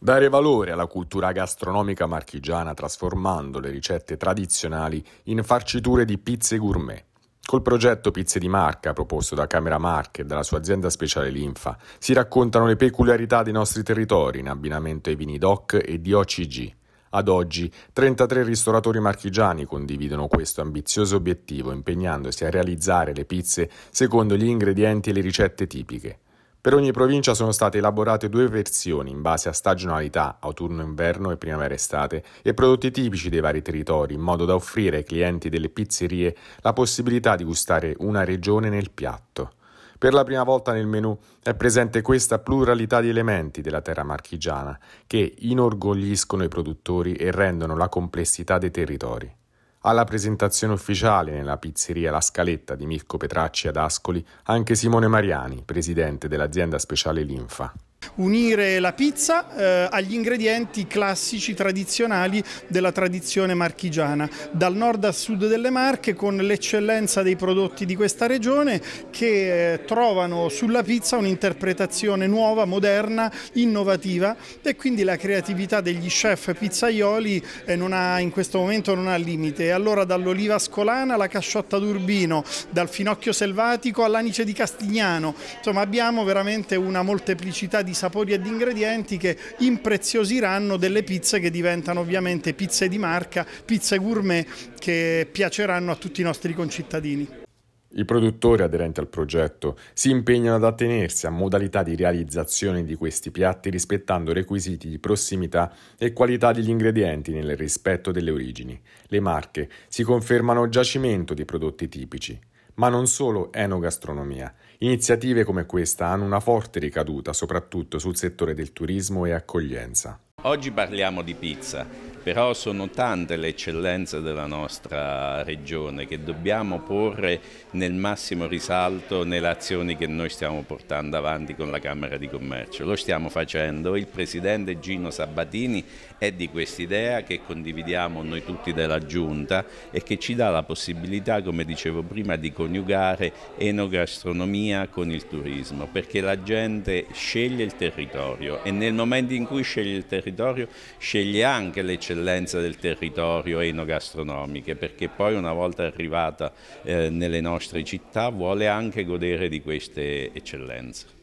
Dare valore alla cultura gastronomica marchigiana trasformando le ricette tradizionali in farciture di pizze gourmet. Col progetto Pizze di Marca, proposto da Camera Marche e dalla sua azienda speciale Linfa, si raccontano le peculiarità dei nostri territori in abbinamento ai vini DOC e di OCG. Ad oggi, 33 ristoratori marchigiani condividono questo ambizioso obiettivo, impegnandosi a realizzare le pizze secondo gli ingredienti e le ricette tipiche. Per ogni provincia sono state elaborate due versioni in base a stagionalità, autunno-inverno e primavera-estate, e prodotti tipici dei vari territori, in modo da offrire ai clienti delle pizzerie la possibilità di gustare una regione nel piatto. Per la prima volta nel menù è presente questa pluralità di elementi della terra marchigiana che inorgogliscono i produttori e rendono la complessità dei territori. Alla presentazione ufficiale nella pizzeria La Scaletta di Mirko Petracci ad Ascoli anche Simone Mariani, presidente dell'azienda speciale Linfa unire la pizza eh, agli ingredienti classici tradizionali della tradizione marchigiana, dal nord a sud delle Marche con l'eccellenza dei prodotti di questa regione che eh, trovano sulla pizza un'interpretazione nuova, moderna, innovativa e quindi la creatività degli chef pizzaioli eh, ha, in questo momento non ha limite. allora dall'oliva scolana alla casciotta d'Urbino, dal finocchio selvatico all'anice di Castignano, insomma abbiamo veramente una molteplicità di sapori sapori di ingredienti che impreziosiranno delle pizze che diventano ovviamente pizze di marca, pizze gourmet che piaceranno a tutti i nostri concittadini. I produttori aderenti al progetto si impegnano ad attenersi a modalità di realizzazione di questi piatti rispettando requisiti di prossimità e qualità degli ingredienti nel rispetto delle origini. Le marche si confermano giacimento di prodotti tipici ma non solo enogastronomia. Iniziative come questa hanno una forte ricaduta soprattutto sul settore del turismo e accoglienza. Oggi parliamo di pizza, però sono tante le eccellenze della nostra regione che dobbiamo porre nel massimo risalto nelle azioni che noi stiamo portando avanti con la Camera di Commercio. Lo stiamo facendo, il Presidente Gino Sabatini è di quest'idea che condividiamo noi tutti della Giunta e che ci dà la possibilità, come dicevo prima, di coniugare enogastronomia con il turismo, perché la gente sceglie il territorio e nel momento in cui sceglie il territorio territorio sceglie anche l'eccellenza del territorio enogastronomiche perché poi una volta arrivata eh, nelle nostre città vuole anche godere di queste eccellenze.